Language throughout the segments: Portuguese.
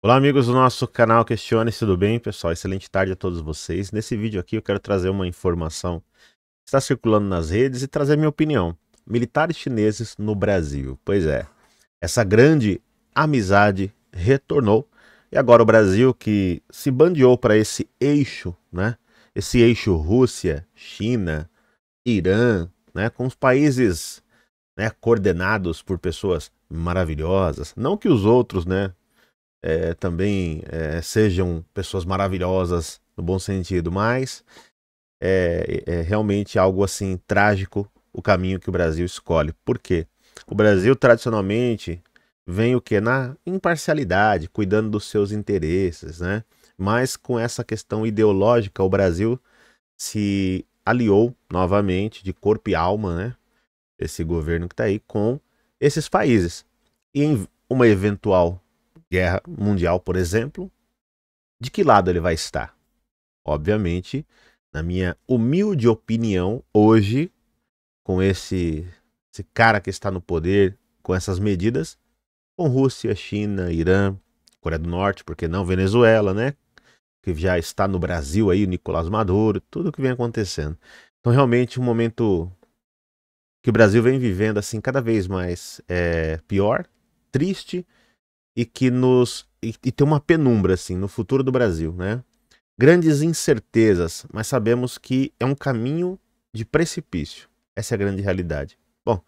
Olá amigos do nosso canal Questione, tudo bem pessoal? Excelente tarde a todos vocês. Nesse vídeo aqui eu quero trazer uma informação que está circulando nas redes e trazer minha opinião. Militares chineses no Brasil. Pois é, essa grande amizade retornou e agora o Brasil que se bandeou para esse eixo, né? Esse eixo Rússia, China, Irã, né? Com os países né, coordenados por pessoas maravilhosas. Não que os outros, né, é, também é, sejam pessoas maravilhosas no bom sentido, mas é, é, realmente algo assim trágico o caminho que o Brasil escolhe. Por quê? O Brasil tradicionalmente vem o que na imparcialidade, cuidando dos seus interesses, né? Mas com essa questão ideológica, o Brasil se aliou novamente de corpo e alma, né? Esse governo que está aí com esses países. E em uma eventual guerra mundial, por exemplo, de que lado ele vai estar? Obviamente, na minha humilde opinião, hoje, com esse, esse cara que está no poder, com essas medidas, com Rússia, China, Irã, Coreia do Norte, porque não Venezuela, né? Que já está no Brasil aí, o Nicolás Maduro, tudo que vem acontecendo. Então, realmente, um momento que o Brasil vem vivendo assim cada vez mais é, pior, triste e que nos e, e tem uma penumbra assim no futuro do Brasil, né? Grandes incertezas, mas sabemos que é um caminho de precipício. Essa é a grande realidade. Bom,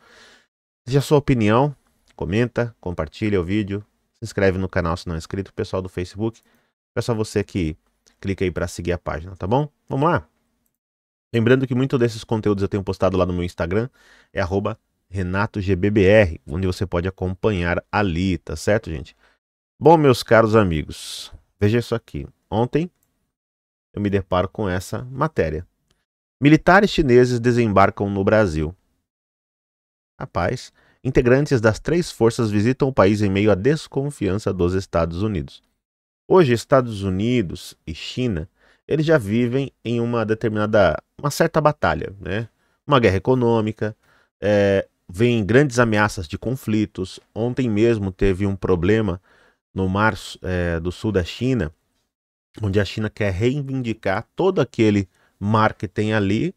deixa a sua opinião, comenta, compartilha o vídeo, se inscreve no canal se não é inscrito, pessoal do Facebook, peço a você que clica aí para seguir a página, tá bom? Vamos lá. Lembrando que muito desses conteúdos eu tenho postado lá no meu Instagram, é arroba Renato GBBR, onde você pode acompanhar ali, tá certo, gente? Bom, meus caros amigos, veja isso aqui. Ontem eu me deparo com essa matéria. Militares chineses desembarcam no Brasil. Rapaz, integrantes das três forças visitam o país em meio à desconfiança dos Estados Unidos. Hoje, Estados Unidos e China, eles já vivem em uma determinada, uma certa batalha, né? Uma guerra econômica, é, vem grandes ameaças de conflitos. Ontem mesmo teve um problema no mar é, do sul da China, onde a China quer reivindicar todo aquele mar que tem ali,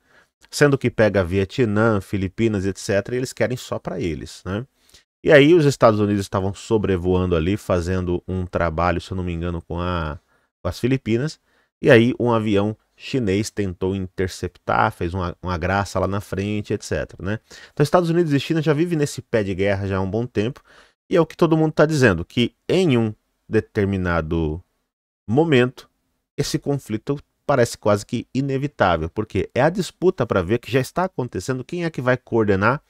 sendo que pega Vietnã, Filipinas, etc. E eles querem só para eles, né? E aí os Estados Unidos estavam sobrevoando ali, fazendo um trabalho, se eu não me engano, com, a, com as Filipinas. E aí um avião chinês tentou interceptar, fez uma, uma graça lá na frente, etc. Né? Então, Estados Unidos e China já vivem nesse pé de guerra já há um bom tempo, e é o que todo mundo está dizendo, que em um determinado momento, esse conflito parece quase que inevitável, porque é a disputa para ver que já está acontecendo quem é que vai coordenar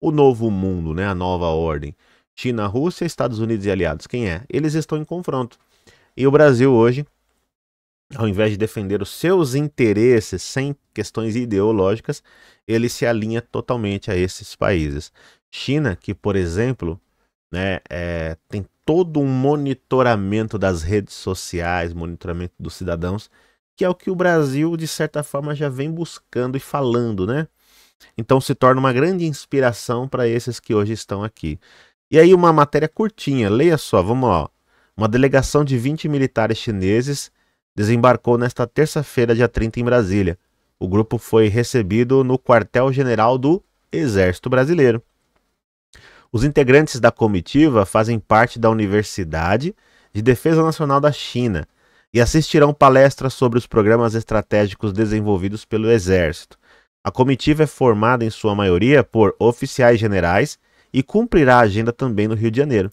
o novo mundo, né, a nova ordem. China, Rússia, Estados Unidos e aliados, quem é? Eles estão em confronto. E o Brasil hoje ao invés de defender os seus interesses sem questões ideológicas, ele se alinha totalmente a esses países. China, que, por exemplo, né, é, tem todo um monitoramento das redes sociais, monitoramento dos cidadãos, que é o que o Brasil, de certa forma, já vem buscando e falando, né? Então se torna uma grande inspiração para esses que hoje estão aqui. E aí, uma matéria curtinha, leia só, vamos lá. Uma delegação de 20 militares chineses desembarcou nesta terça-feira, dia 30, em Brasília. O grupo foi recebido no quartel-general do Exército Brasileiro. Os integrantes da comitiva fazem parte da Universidade de Defesa Nacional da China e assistirão palestras sobre os programas estratégicos desenvolvidos pelo Exército. A comitiva é formada, em sua maioria, por oficiais generais e cumprirá a agenda também no Rio de Janeiro.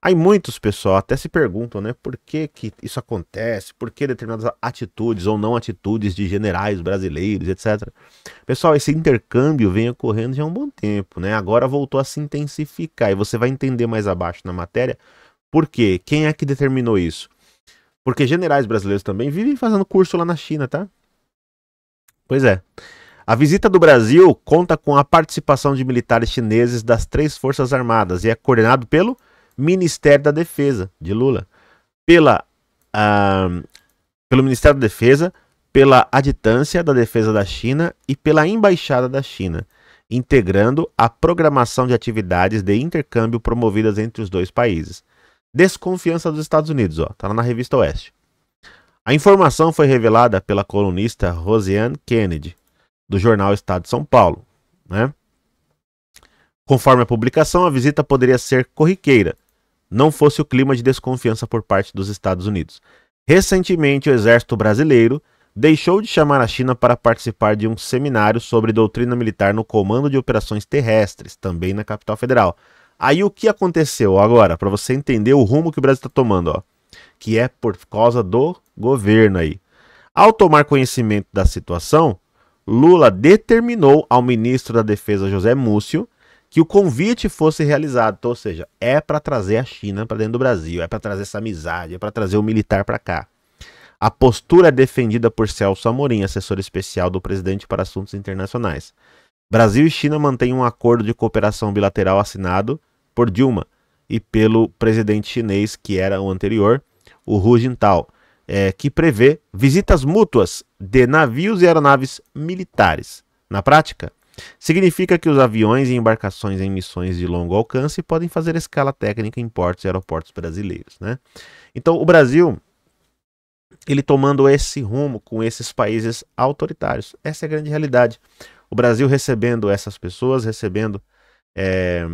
Aí muitos, pessoal, até se perguntam, né, por que, que isso acontece, por que determinadas atitudes ou não atitudes de generais brasileiros, etc. Pessoal, esse intercâmbio vem ocorrendo já há um bom tempo, né? Agora voltou a se intensificar e você vai entender mais abaixo na matéria por quê, quem é que determinou isso. Porque generais brasileiros também vivem fazendo curso lá na China, tá? Pois é. A visita do Brasil conta com a participação de militares chineses das três Forças Armadas e é coordenado pelo Ministério da Defesa de Lula, pela, ah, pelo Ministério da Defesa, pela Aditância da Defesa da China e pela Embaixada da China, integrando a programação de atividades de intercâmbio promovidas entre os dois países. Desconfiança dos Estados Unidos, ó, tá lá na revista Oeste. A informação foi revelada pela colunista Roseanne Kennedy, do jornal Estado de São Paulo, né? Conforme a publicação, a visita poderia ser corriqueira, não fosse o clima de desconfiança por parte dos Estados Unidos. Recentemente, o exército brasileiro deixou de chamar a China para participar de um seminário sobre doutrina militar no Comando de Operações Terrestres, também na capital federal. Aí o que aconteceu agora, para você entender o rumo que o Brasil está tomando, ó, que é por causa do governo aí. Ao tomar conhecimento da situação, Lula determinou ao ministro da Defesa José Múcio que o convite fosse realizado. Então, ou seja, é para trazer a China para dentro do Brasil, é para trazer essa amizade, é para trazer o militar para cá. A postura é defendida por Celso Amorim, assessor especial do presidente para assuntos internacionais. Brasil e China mantêm um acordo de cooperação bilateral assinado por Dilma e pelo presidente chinês que era o anterior, o Hu Jintao, é, que prevê visitas mútuas de navios e aeronaves militares. Na prática, Significa que os aviões e embarcações em missões de longo alcance podem fazer escala técnica em portos e aeroportos brasileiros. Né? Então, o Brasil, ele tomando esse rumo com esses países autoritários. Essa é a grande realidade. O Brasil recebendo essas pessoas, recebendo é,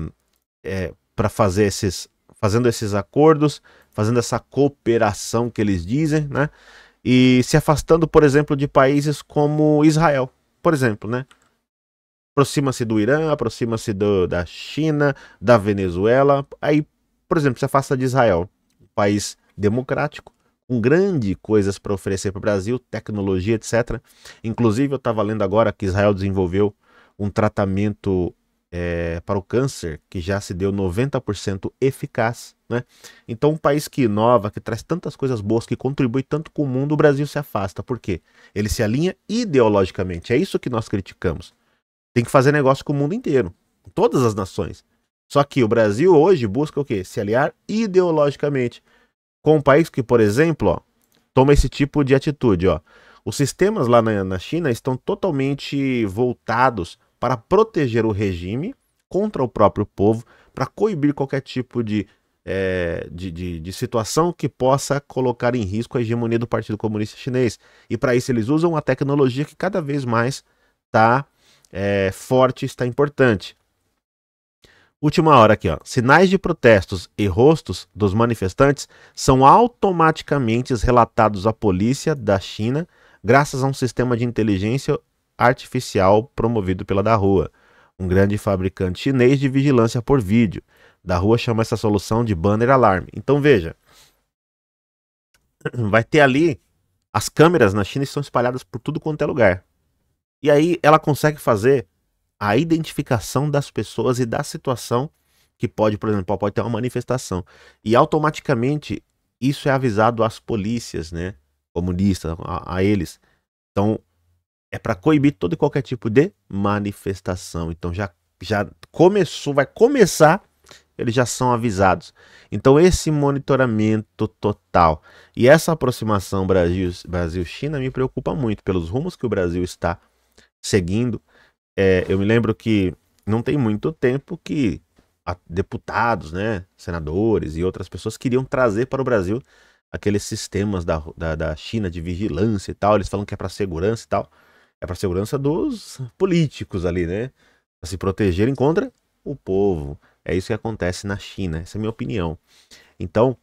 eh, é, eh, para fazer esses, fazendo esses acordos, fazendo essa cooperação que eles dizem, né? E se afastando, por exemplo, de países como Israel, por exemplo, né? aproxima-se do Irã, aproxima-se da China, da Venezuela. Aí, por exemplo, se afasta de Israel, um país democrático, com grande coisas para oferecer para o Brasil, tecnologia, etc. Inclusive, eu estava lendo agora que Israel desenvolveu um tratamento é, para o câncer que já se deu 90% eficaz. Né? Então, um país que inova, que traz tantas coisas boas, que contribui tanto com o mundo, o Brasil se afasta. Por quê? Ele se alinha ideologicamente. É isso que nós criticamos. Tem que fazer negócio com o mundo inteiro, todas as nações. Só que o Brasil hoje busca o quê? Se aliar ideologicamente com um país que, por exemplo, ó, toma esse tipo de atitude, ó. Os sistemas lá na, na China estão totalmente voltados para proteger o regime contra o próprio povo, para coibir qualquer tipo de é, de, de, de, situação que possa colocar em risco a hegemonia do Partido Comunista Chinês. E para isso eles usam uma tecnologia que cada vez mais está é, forte está importante. Última hora aqui, ó. Sinais de protestos e rostos dos manifestantes são automaticamente relatados à polícia da China graças a um sistema de inteligência artificial promovido pela da rua, um grande fabricante chinês de vigilância por vídeo. Da rua chama essa solução de banner alarme. Então veja, vai ter ali as câmeras na China estão espalhadas por tudo quanto é lugar. E aí ela consegue fazer a identificação das pessoas e da situação que pode, por exemplo, pode ter uma manifestação. E automaticamente isso é avisado às polícias, né? Comunistas, a, a eles. Então, é para coibir todo e qualquer tipo de manifestação. Então, já, já começou, vai começar, eles já são avisados. Então, esse monitoramento total e essa aproximação Brasil-China Brasil me preocupa muito pelos rumos que o Brasil está seguindo. É, eu me lembro que não tem muito tempo que deputados, né, senadores e outras pessoas queriam trazer para o Brasil aqueles sistemas da, da, da China de vigilância e tal. Eles falam que é para segurança e tal. É para segurança dos políticos ali, né? Para se protegerem contra o povo. É isso que acontece na China. Essa é a minha opinião. Então,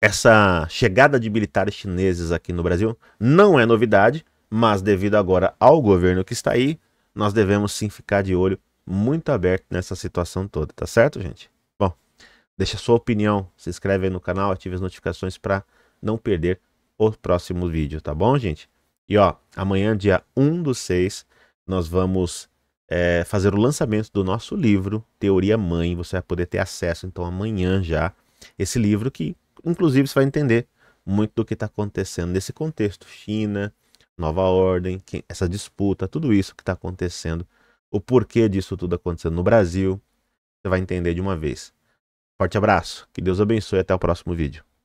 essa chegada de militares chineses aqui no Brasil não é novidade mas devido agora ao governo que está aí, nós devemos sim ficar de olho muito aberto nessa situação toda, tá certo, gente? Bom, deixa a sua opinião, se inscreve aí no canal, ative as notificações para não perder o próximo vídeo, tá bom, gente? E ó, amanhã, dia 1 do 6, nós vamos é, fazer o lançamento do nosso livro, Teoria Mãe. Você vai poder ter acesso, então, amanhã já, esse livro que, inclusive, você vai entender muito do que está acontecendo nesse contexto. China, nova ordem, quem, essa disputa, tudo isso que está acontecendo, o porquê disso tudo acontecendo no Brasil, você vai entender de uma vez. Forte abraço, que Deus abençoe e até o próximo vídeo.